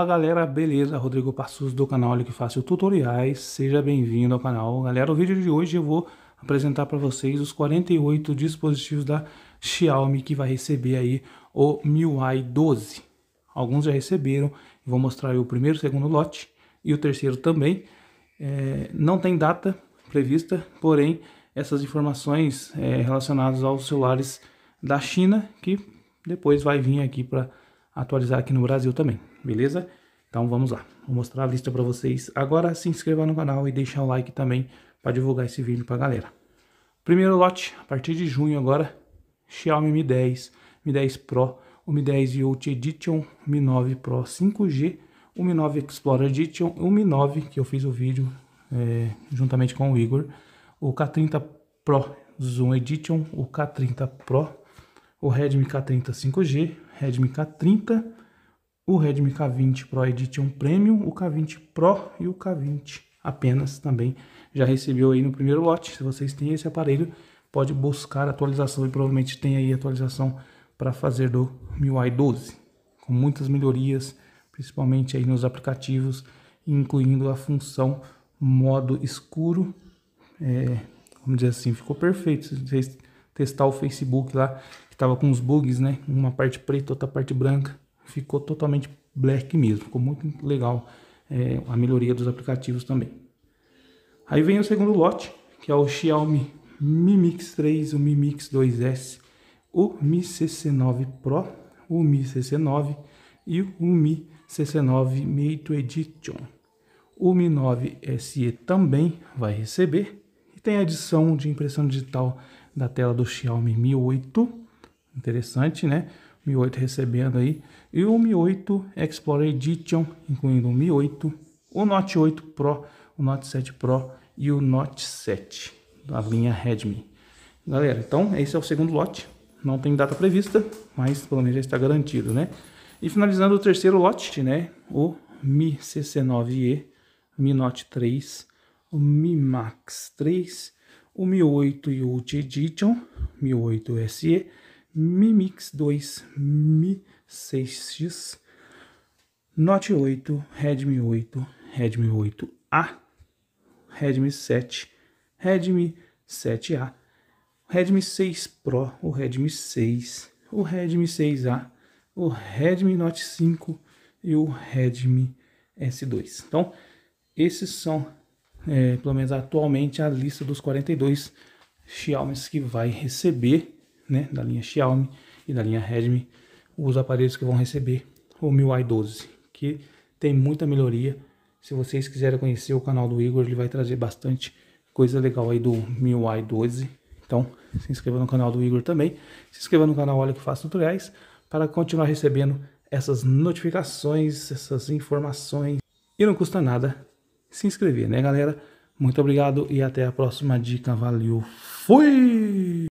Fala galera, beleza? Rodrigo Passos do canal Olha que Fácil Tutoriais, seja bem-vindo ao canal. Galera, o vídeo de hoje eu vou apresentar para vocês os 48 dispositivos da Xiaomi que vai receber aí o MIUI 12. Alguns já receberam, vou mostrar o primeiro, segundo lote e o terceiro também. É, não tem data prevista, porém essas informações é, relacionadas aos celulares da China que depois vai vir aqui para atualizar aqui no Brasil também, beleza? Então vamos lá, vou mostrar a lista para vocês. Agora se inscreva no canal e deixa o like também para divulgar esse vídeo para a galera. Primeiro lote, a partir de junho agora, Xiaomi Mi 10, Mi 10 Pro, o Mi 10 Youth Edition, Mi 9 Pro 5G, o Mi 9 Explorer Edition, o Mi 9 que eu fiz o vídeo é, juntamente com o Igor, o K30 Pro Zoom Edition, o K30 Pro, o Redmi K30 5G, Redmi K30 o Redmi K20 Pro Edition é Premium, o K20 Pro e o K20 apenas também já recebeu aí no primeiro lote. Se vocês têm esse aparelho, pode buscar atualização e provavelmente tem aí atualização para fazer do MIUI 12, com muitas melhorias, principalmente aí nos aplicativos, incluindo a função modo escuro. É, vamos dizer assim, ficou perfeito. Se vocês testar o Facebook lá, que estava com uns bugs, né? Uma parte preta, outra parte branca ficou totalmente black mesmo. Ficou muito legal é, a melhoria dos aplicativos também. Aí vem o segundo lote, que é o Xiaomi Mi Mix 3, o Mi Mix 2S, o Mi CC9 Pro, o Mi CC9 e o Mi CC9 Mate Edition. O Mi 9 SE também vai receber e tem adição de impressão digital da tela do Xiaomi Mi 8. Interessante, né? Mi 8 recebendo aí. E o Mi 8 Explorer Edition, incluindo o Mi 8, o Note 8 Pro, o Note 7 Pro e o Note 7 da linha Redmi. Galera, então esse é o segundo lote. Não tem data prevista, mas pelo menos já está garantido, né? E finalizando o terceiro lote, né? O Mi CC9E, Mi Note 3, o Mi Max 3, o Mi 8 e Ultra Edition, Mi 8 SE, Mi Mix 2, Mi 6X, Note 8, Redmi 8, Redmi 8A, Redmi 7, Redmi 7A, Redmi 6 Pro, o Redmi 6, o Redmi 6A, o Redmi Note 5 e o Redmi S2. Então, esses são, é, pelo menos atualmente, a lista dos 42 Xiaomi que vai receber né, da linha Xiaomi e da linha Redmi, os aparelhos que vão receber o MIUI 12, que tem muita melhoria. Se vocês quiserem conhecer o canal do Igor, ele vai trazer bastante coisa legal aí do MIUI 12. Então, se inscreva no canal do Igor também, se inscreva no canal Olha que Faço Tutoriais, para continuar recebendo essas notificações, essas informações. E não custa nada se inscrever, né galera? Muito obrigado e até a próxima dica. Valeu, fui!